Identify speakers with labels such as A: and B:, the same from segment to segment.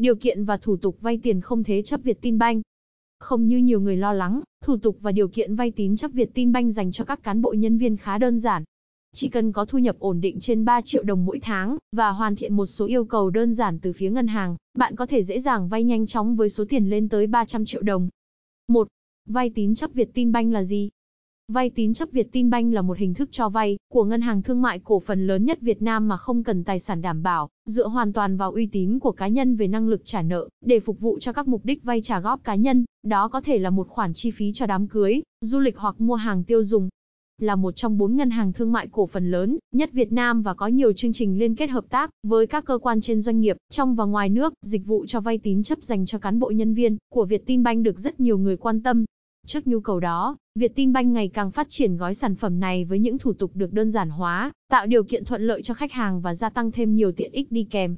A: Điều kiện và thủ tục vay tiền không thế chấp Việt Tin Banh. Không như nhiều người lo lắng, thủ tục và điều kiện vay tín chấp Việt Tin Banh dành cho các cán bộ nhân viên khá đơn giản. Chỉ cần có thu nhập ổn định trên 3 triệu đồng mỗi tháng và hoàn thiện một số yêu cầu đơn giản từ phía ngân hàng, bạn có thể dễ dàng vay nhanh chóng với số tiền lên tới 300 triệu đồng. 1. Vay tín chấp Việt Tin Banh là gì? Vay tín chấp Việt Tin Banh là một hình thức cho vay của ngân hàng thương mại cổ phần lớn nhất Việt Nam mà không cần tài sản đảm bảo, dựa hoàn toàn vào uy tín của cá nhân về năng lực trả nợ để phục vụ cho các mục đích vay trả góp cá nhân, đó có thể là một khoản chi phí cho đám cưới, du lịch hoặc mua hàng tiêu dùng. Là một trong bốn ngân hàng thương mại cổ phần lớn nhất Việt Nam và có nhiều chương trình liên kết hợp tác với các cơ quan trên doanh nghiệp trong và ngoài nước, dịch vụ cho vay tín chấp dành cho cán bộ nhân viên của Việt Tin Banh được rất nhiều người quan tâm. Trước nhu cầu đó, việt tin banh ngày càng phát triển gói sản phẩm này với những thủ tục được đơn giản hóa, tạo điều kiện thuận lợi cho khách hàng và gia tăng thêm nhiều tiện ích đi kèm.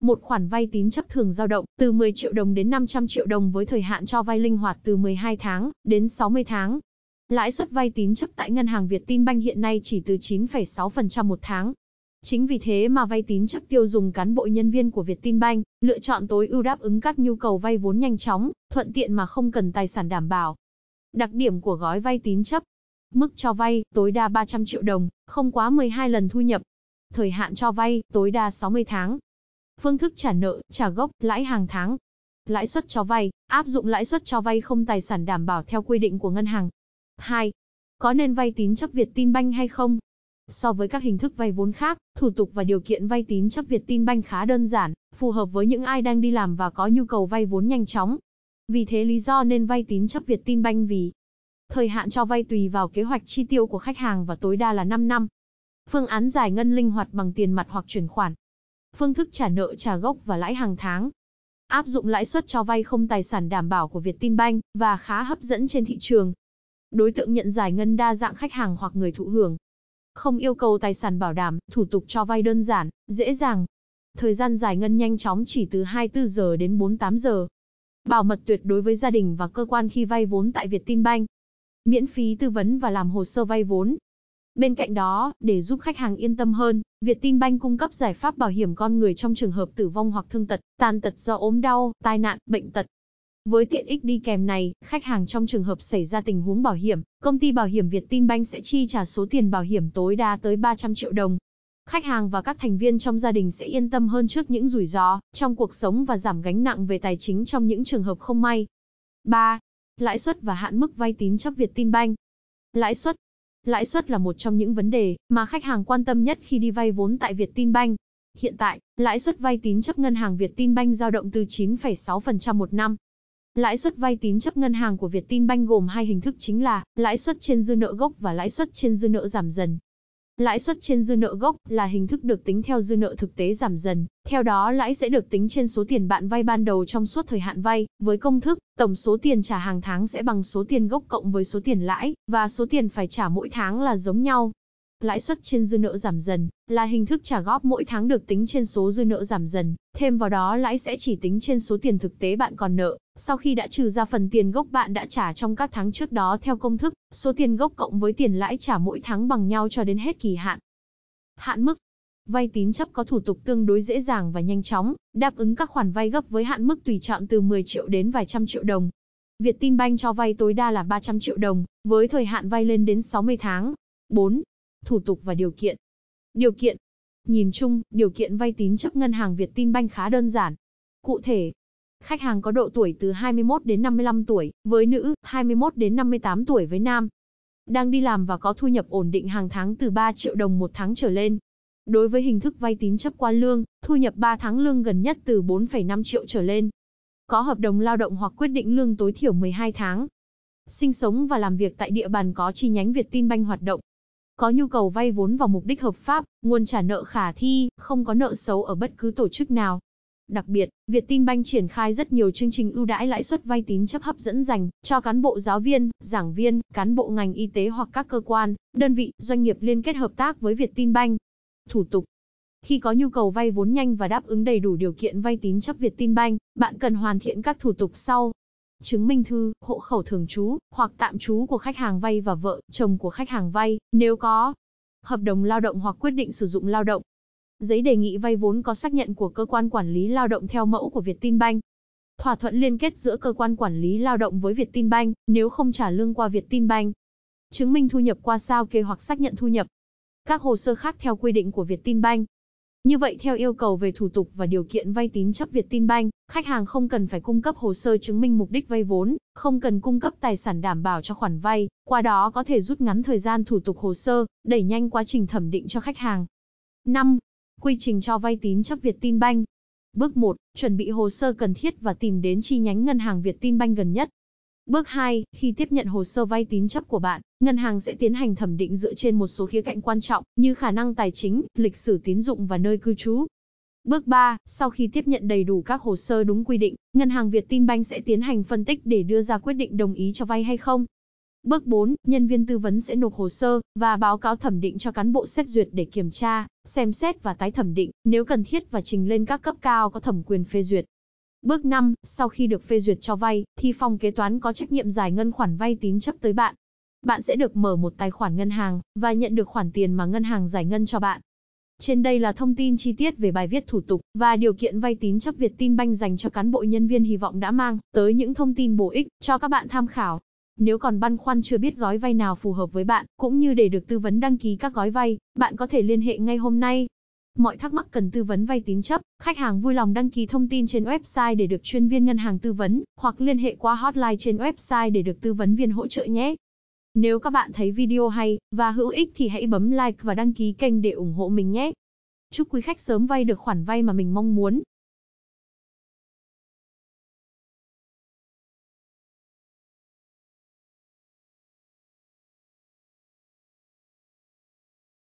A: Một khoản vay tín chấp thường dao động từ 10 triệu đồng đến 500 triệu đồng với thời hạn cho vay linh hoạt từ 12 tháng đến 60 tháng. Lãi suất vay tín chấp tại ngân hàng việt tin banh hiện nay chỉ từ 9,6% một tháng. Chính vì thế mà vay tín chấp tiêu dùng cán bộ nhân viên của việt tin banh lựa chọn tối ưu đáp ứng các nhu cầu vay vốn nhanh chóng, thuận tiện mà không cần tài sản đảm bảo. Đặc điểm của gói vay tín chấp. Mức cho vay tối đa 300 triệu đồng, không quá 12 lần thu nhập. Thời hạn cho vay tối đa 60 tháng. Phương thức trả nợ, trả gốc, lãi hàng tháng. Lãi suất cho vay, áp dụng lãi suất cho vay không tài sản đảm bảo theo quy định của ngân hàng. 2. Có nên vay tín chấp Việt Tin Banh hay không? So với các hình thức vay vốn khác, thủ tục và điều kiện vay tín chấp Việt Tin Banh khá đơn giản, phù hợp với những ai đang đi làm và có nhu cầu vay vốn nhanh chóng, vì thế lý do nên vay tín chấp Việt Tin Banh vì thời hạn cho vay tùy vào kế hoạch chi tiêu của khách hàng và tối đa là 5 năm. Phương án giải ngân linh hoạt bằng tiền mặt hoặc chuyển khoản. Phương thức trả nợ trả gốc và lãi hàng tháng. Áp dụng lãi suất cho vay không tài sản đảm bảo của việt tin banh và khá hấp dẫn trên thị trường. Đối tượng nhận giải ngân đa dạng khách hàng hoặc người thụ hưởng. Không yêu cầu tài sản bảo đảm, thủ tục cho vay đơn giản, dễ dàng. Thời gian giải ngân nhanh chóng chỉ từ 24 giờ đến 48 giờ. Bảo mật tuyệt đối với gia đình và cơ quan khi vay vốn tại Việt Vietinbank. Miễn phí tư vấn và làm hồ sơ vay vốn. Bên cạnh đó, để giúp khách hàng yên tâm hơn, Việt Vietinbank cung cấp giải pháp bảo hiểm con người trong trường hợp tử vong hoặc thương tật, tàn tật do ốm đau, tai nạn, bệnh tật. Với tiện ích đi kèm này, khách hàng trong trường hợp xảy ra tình huống bảo hiểm, công ty bảo hiểm Việt Vietinbank sẽ chi trả số tiền bảo hiểm tối đa tới 300 triệu đồng khách hàng và các thành viên trong gia đình sẽ yên tâm hơn trước những rủi ro trong cuộc sống và giảm gánh nặng về tài chính trong những trường hợp không may. 3. Lãi suất và hạn mức vay tín chấp Việt Tin Banh. Lãi suất Lãi suất là một trong những vấn đề mà khách hàng quan tâm nhất khi đi vay vốn tại Việt Tin Banh. Hiện tại, lãi suất vay tín chấp ngân hàng Việt Tin Banh giao động từ 9,6% một năm. Lãi suất vay tín chấp ngân hàng của Việt Tin Banh gồm hai hình thức chính là lãi suất trên dư nợ gốc và lãi suất trên dư nợ giảm dần. Lãi suất trên dư nợ gốc là hình thức được tính theo dư nợ thực tế giảm dần, theo đó lãi sẽ được tính trên số tiền bạn vay ban đầu trong suốt thời hạn vay, với công thức, tổng số tiền trả hàng tháng sẽ bằng số tiền gốc cộng với số tiền lãi, và số tiền phải trả mỗi tháng là giống nhau. Lãi suất trên dư nợ giảm dần là hình thức trả góp mỗi tháng được tính trên số dư nợ giảm dần, thêm vào đó lãi sẽ chỉ tính trên số tiền thực tế bạn còn nợ, sau khi đã trừ ra phần tiền gốc bạn đã trả trong các tháng trước đó theo công thức, số tiền gốc cộng với tiền lãi trả mỗi tháng bằng nhau cho đến hết kỳ hạn. Hạn mức Vay tín chấp có thủ tục tương đối dễ dàng và nhanh chóng, đáp ứng các khoản vay gấp với hạn mức tùy chọn từ 10 triệu đến vài trăm triệu đồng. Vietinbank cho vay tối đa là 300 triệu đồng, với thời hạn vay lên đến 60 tháng. 4. Thủ tục và điều kiện. Điều kiện Nhìn chung, điều kiện vay tín chấp ngân hàng Vietinbank khá đơn giản. Cụ thể, Khách hàng có độ tuổi từ 21 đến 55 tuổi với nữ, 21 đến 58 tuổi với nam. Đang đi làm và có thu nhập ổn định hàng tháng từ 3 triệu đồng một tháng trở lên. Đối với hình thức vay tín chấp qua lương, thu nhập 3 tháng lương gần nhất từ 4,5 triệu trở lên. Có hợp đồng lao động hoặc quyết định lương tối thiểu 12 tháng. Sinh sống và làm việc tại địa bàn có chi nhánh Việt Tin Banh hoạt động có nhu cầu vay vốn vào mục đích hợp pháp, nguồn trả nợ khả thi, không có nợ xấu ở bất cứ tổ chức nào, Đặc biệt, Vietinbank triển khai rất nhiều chương trình ưu đãi lãi suất vay tín chấp hấp dẫn dành cho cán bộ giáo viên, giảng viên, cán bộ ngành y tế hoặc các cơ quan, đơn vị, doanh nghiệp liên kết hợp tác với Vietinbank. Thủ tục Khi có nhu cầu vay vốn nhanh và đáp ứng đầy đủ điều kiện vay tín chấp Vietinbank, bạn cần hoàn thiện các thủ tục sau. Chứng minh thư, hộ khẩu thường trú hoặc tạm trú của khách hàng vay và vợ, chồng của khách hàng vay, nếu có. Hợp đồng lao động hoặc quyết định sử dụng lao động, Giấy đề nghị vay vốn có xác nhận của cơ quan quản lý lao động theo mẫu của Vietinbank. Thỏa thuận liên kết giữa cơ quan quản lý lao động với Vietinbank nếu không trả lương qua Vietinbank. Chứng minh thu nhập qua sao kê hoặc xác nhận thu nhập. Các hồ sơ khác theo quy định của Vietinbank. Như vậy theo yêu cầu về thủ tục và điều kiện vay tín chấp Vietinbank, khách hàng không cần phải cung cấp hồ sơ chứng minh mục đích vay vốn, không cần cung cấp tài sản đảm bảo cho khoản vay, qua đó có thể rút ngắn thời gian thủ tục hồ sơ, đẩy nhanh quá trình thẩm định cho khách hàng. 5. Quy trình cho vay tín chấp Việt Tin Banh. Bước 1, chuẩn bị hồ sơ cần thiết và tìm đến chi nhánh ngân hàng Việt Tin Banh gần nhất. Bước 2, khi tiếp nhận hồ sơ vay tín chấp của bạn, ngân hàng sẽ tiến hành thẩm định dựa trên một số khía cạnh quan trọng như khả năng tài chính, lịch sử tín dụng và nơi cư trú. Bước 3, sau khi tiếp nhận đầy đủ các hồ sơ đúng quy định, ngân hàng Việt Tin Banh sẽ tiến hành phân tích để đưa ra quyết định đồng ý cho vay hay không. Bước 4, nhân viên tư vấn sẽ nộp hồ sơ và báo cáo thẩm định cho cán bộ xét duyệt để kiểm tra, xem xét và tái thẩm định, nếu cần thiết và trình lên các cấp cao có thẩm quyền phê duyệt. Bước 5, sau khi được phê duyệt cho vay, thì phòng kế toán có trách nhiệm giải ngân khoản vay tín chấp tới bạn. Bạn sẽ được mở một tài khoản ngân hàng và nhận được khoản tiền mà ngân hàng giải ngân cho bạn. Trên đây là thông tin chi tiết về bài viết thủ tục và điều kiện vay tín chấp Việt Tin Banh dành cho cán bộ nhân viên hy vọng đã mang tới những thông tin bổ ích cho các bạn tham khảo. Nếu còn băn khoăn chưa biết gói vay nào phù hợp với bạn, cũng như để được tư vấn đăng ký các gói vay, bạn có thể liên hệ ngay hôm nay. Mọi thắc mắc cần tư vấn vay tín chấp, khách hàng vui lòng đăng ký thông tin trên website để được chuyên viên ngân hàng tư vấn, hoặc liên hệ qua hotline trên website để được tư vấn viên hỗ trợ nhé. Nếu các bạn thấy video hay và hữu ích thì hãy bấm like và đăng ký kênh để ủng hộ mình nhé. Chúc quý khách sớm vay được khoản vay mà mình mong muốn.